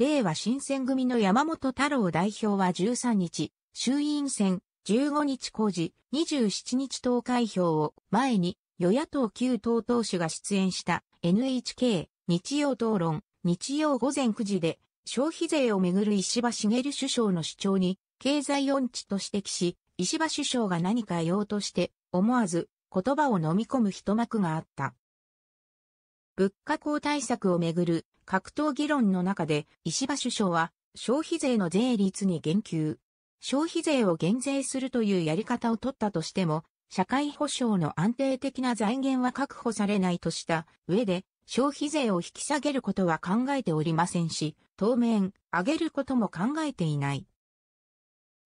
令和新選組の山本太郎代表は13日、衆院選、15日公示、27日投開票を前に、与野党旧党党首が出演した NHK 日曜討論、日曜午前9時で、消費税をめぐる石破茂首相の主張に、経済音痴と指摘し、石破首相が何か言おうとして、思わず言葉を飲み込む一幕があった。物価高対策をめぐる格闘議論の中で石破首相は消費税の税率に言及。消費税を減税するというやり方を取ったとしても、社会保障の安定的な財源は確保されないとした上で、消費税を引き下げることは考えておりませんし、当面、上げることも考えていない。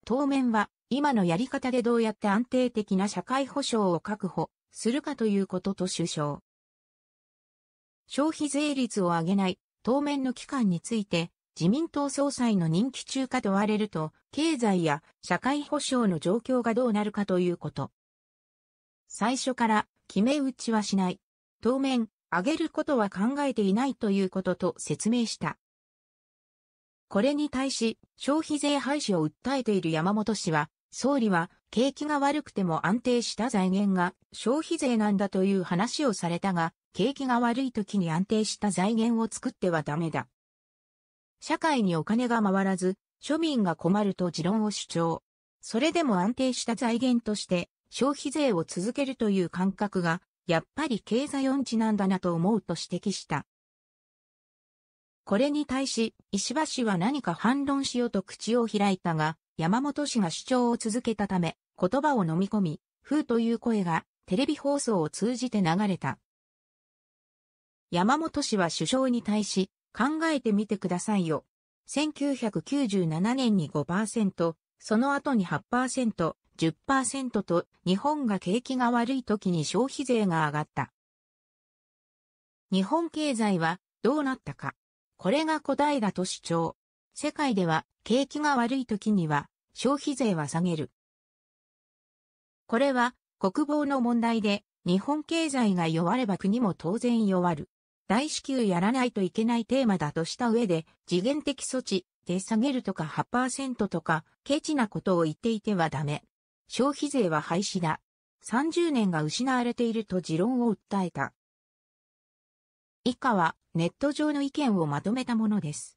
当面は、今のやり方でどうやって安定的な社会保障を確保するかということと首相。消費税率を上げない、当面の期間について、自民党総裁の任期中か問われると、経済や社会保障の状況がどうなるかということ。最初から決め打ちはしない。当面、上げることは考えていないということと説明した。これに対し、消費税廃止を訴えている山本氏は、総理は景気が悪くても安定した財源が消費税なんだという話をされたが、景気が悪い時に安定した財源を作ってはダメだ。社会にお金が回らず、庶民が困ると持論を主張。それでも安定した財源として消費税を続けるという感覚が、やっぱり経済音痴なんだなと思うと指摘した。これに対し、石破氏は何か反論しようと口を開いたが、山本氏が主張を続けたため、言葉を飲み込み、風という声がテレビ放送を通じて流れた。山本氏は首相に対し、考えてみてくださいよ。1997年に5%、その後に8%、10%と日本が景気が悪い時に消費税が上がった。日本経済はどうなったか。これが答えだと主張。世界では景気が悪い時には消費税は下げる。これは国防の問題で日本経済が弱れば国も当然弱る。大支給やらないといけないテーマだとした上で次元的措置で下げるとか8%とかケチなことを言っていてはダメ。消費税は廃止だ。30年が失われていると持論を訴えた。以下はネット上の意見をまとめたものです。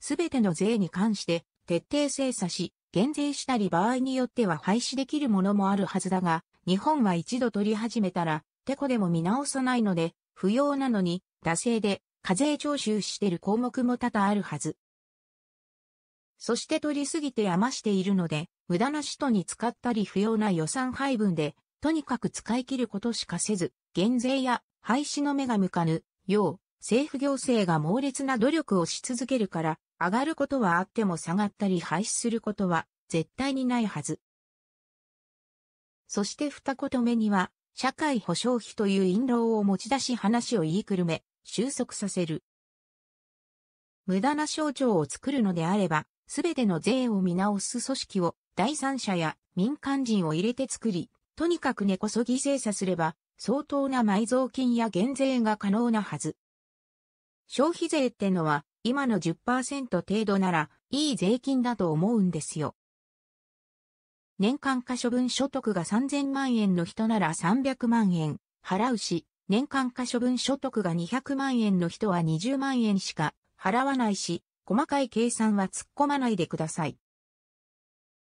すべての税に関して徹底精査し、減税したり場合によっては廃止できるものもあるはずだが、日本は一度取り始めたら、てこでも見直さないので、不要なのに、惰性で課税徴収してる項目も多々あるはず。そして取りすぎて余しているので、無駄な使途に使ったり不要な予算配分で、とにかく使い切ることしかせず、減税や廃止の目が向かぬ、よう、政府行政が猛烈な努力をし続けるから、上がることはあっても下がったり廃止することは絶対にないはず。そして二言目には、社会保障費という印籠を持ち出し話を言いくるめ、収束させる。無駄な省庁を作るのであれば、すべての税を見直す組織を第三者や民間人を入れて作り、とにかく根こそぎ精査すれば、相当な埋蔵金や減税が可能なはず。消費税ってのは、今の10%程度なら、いい税金だと思うんですよ。年間可処分所得が3000万円の人なら300万円払うし、年間可処分所得が200万円の人は20万円しか払わないし、細かい計算は突っ込まないでください。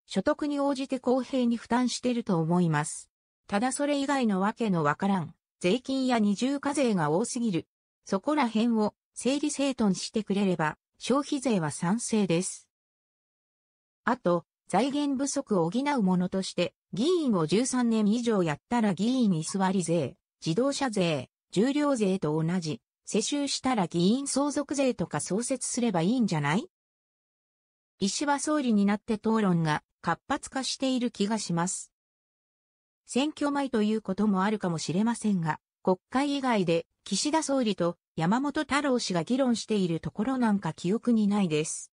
所得に応じて公平に負担してると思います。ただそれ以外のわけのわからん、税金や二重課税が多すぎる。そこら辺を整理整頓してくれれば、消費税は賛成です。あと、財源不足を補うものとして、議員を13年以上やったら議員居座り税、自動車税、重量税と同じ、世襲したら議員相続税とか創設すればいいんじゃない石破総理になって討論が活発化している気がします。選挙前ということもあるかもしれませんが、国会以外で岸田総理と山本太郎氏が議論しているところなんか記憶にないです。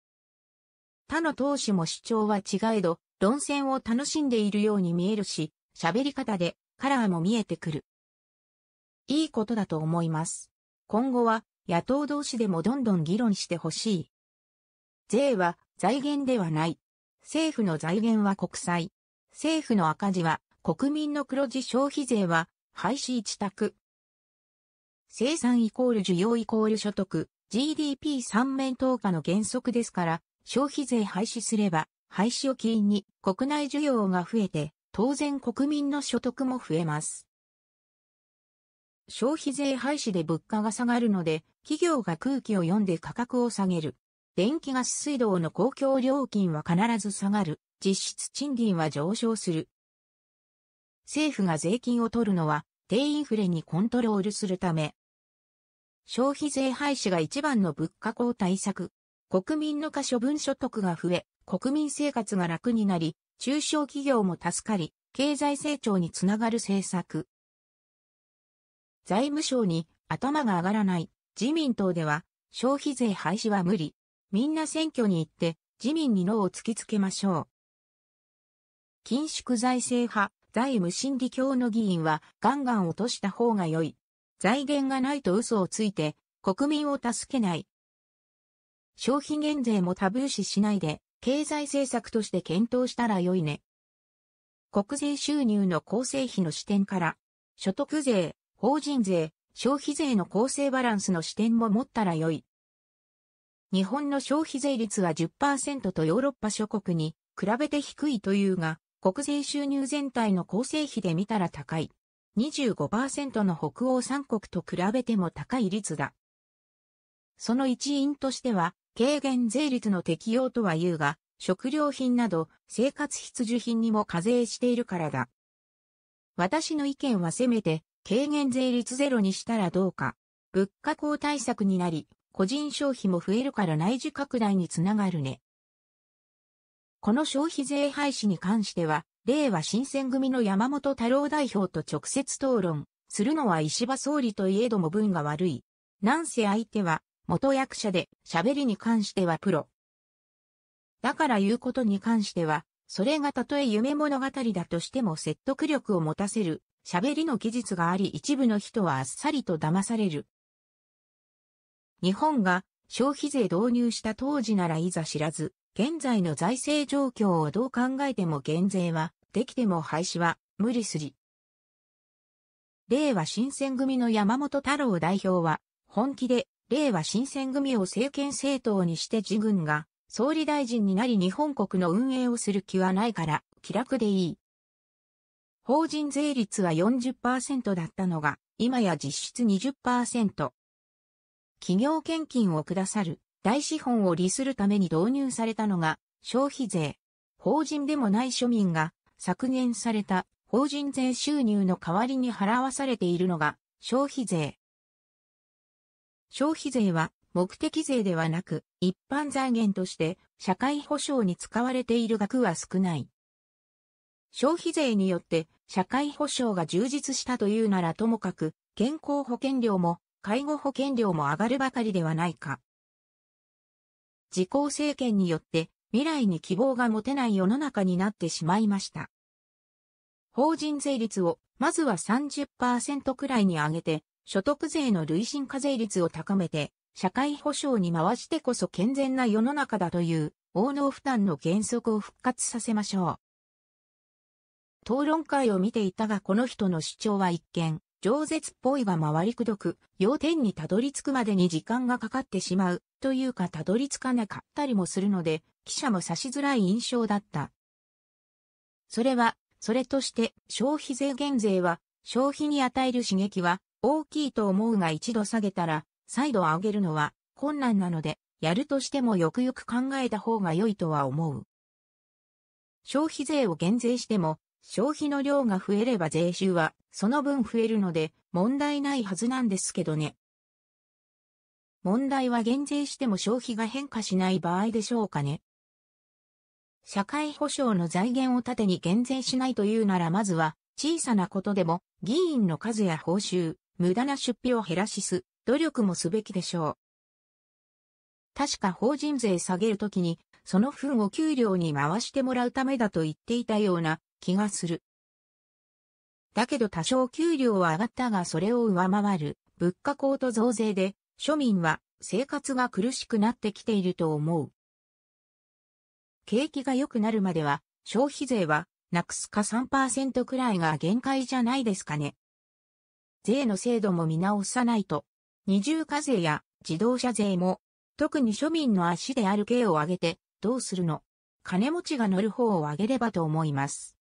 他の党首も主張は違えど、論戦を楽しんでいるように見えるし、喋り方でカラーも見えてくる。いいことだと思います。今後は野党同士でもどんどん議論してほしい。税は財源ではない。政府の財源は国債。政府の赤字は国民の黒字消費税は廃止一択。生産イコール需要イコール所得、GDP 3面等価の原則ですから、消費税廃止すれば、廃止を起因に国内需要が増えて、当然国民の所得も増えます。消費税廃止で物価が下がるので、企業が空気を読んで価格を下げる。電気ガス水道の公共料金は必ず下がる。実質賃金は上昇する。政府が税金を取るのは、低インフレにコントロールするため、消費税廃止が一番の物価高対策。国民の可処分所得が増え、国民生活が楽になり、中小企業も助かり、経済成長につながる政策。財務省に頭が上がらない自民党では消費税廃止は無理。みんな選挙に行って自民に脳を突きつけましょう。緊縮財政派財務審理教の議員はガンガン落とした方が良い。財源がないと嘘をついて、国民を助けない。消費減税もタブー視しないで、経済政策として検討したらよいね。国税収入の構成比の視点から、所得税、法人税、消費税の構成バランスの視点も持ったらよい。日本の消費税率は10%とヨーロッパ諸国に比べて低いというが、国税収入全体の構成比で見たら高い。25%の北欧三国と比べても高い率だ。その一因としては、軽減税率の適用とは言うが、食料品など生活必需品にも課税しているからだ。私の意見はせめて、軽減税率ゼロにしたらどうか。物価高対策になり、個人消費も増えるから内需拡大につながるね。この消費税廃止に関しては、令和新選組の山本太郎代表と直接討論するのは石破総理といえども分が悪い。なんせ相手は元役者で喋りに関してはプロ。だから言うことに関しては、それがたとえ夢物語だとしても説得力を持たせる喋りの技術があり一部の人はあっさりと騙される。日本が消費税導入した当時ならいざ知らず、現在の財政状況をどう考えても減税はできても廃止は無理すり。令和新選組の山本太郎代表は、本気で令和新選組を政権政党にして自軍が総理大臣になり日本国の運営をする気はないから気楽でいい。法人税率は40%だったのが、今や実質20%。企業献金をくださる大資本を利するために導入されたのが消費税。法人でもない庶民が削減された法人税収入の代わりに払わされているのが消費税。消費税は目的税ではなく一般財源として社会保障に使われている額は少ない。消費税によって社会保障が充実したというならともかく健康保険料も介護保険料も上がるばかりではないか。自公政権によって未来に希望が持てない世の中になってしまいました。法人税率をまずは30%くらいに上げて、所得税の累進課税率を高めて、社会保障に回してこそ健全な世の中だという、応能負担の原則を復活させましょう。討論会を見ていたがこの人の主張は一見、饒舌っぽいが回りくどく、要点にたどり着くまでに時間がかかってしまう、というかたどり着かなかったりもするので、記者も差しづらい印象だった。それは、それとして、消費税減税は、消費に与える刺激は大きいと思うが一度下げたら、再度上げるのは困難なので、やるとしてもよくよく考えた方が良いとは思う。消費税を減税しても、消費の量が増えれば税収はその分増えるので問題ないはずなんですけどね。問題は減税しても消費が変化しない場合でしょうかね。社会保障の財源を盾に減税しないというならまずは小さなことでも議員の数や報酬、無駄な出費を減らしす努力もすべきでしょう。確か法人税下げるときにその分を給料に回してもらうためだと言っていたような気がする。だけど多少給料は上がったがそれを上回る物価高と増税で庶民は生活が苦しくなってきていると思う。景気が良くなるまでは消費税はなくすか3%くらいが限界じゃないですかね。税の制度も見直さないと、二重課税や自動車税も、特に庶民の足である刑を上げて、どうするの金持ちが乗る方を上げればと思います。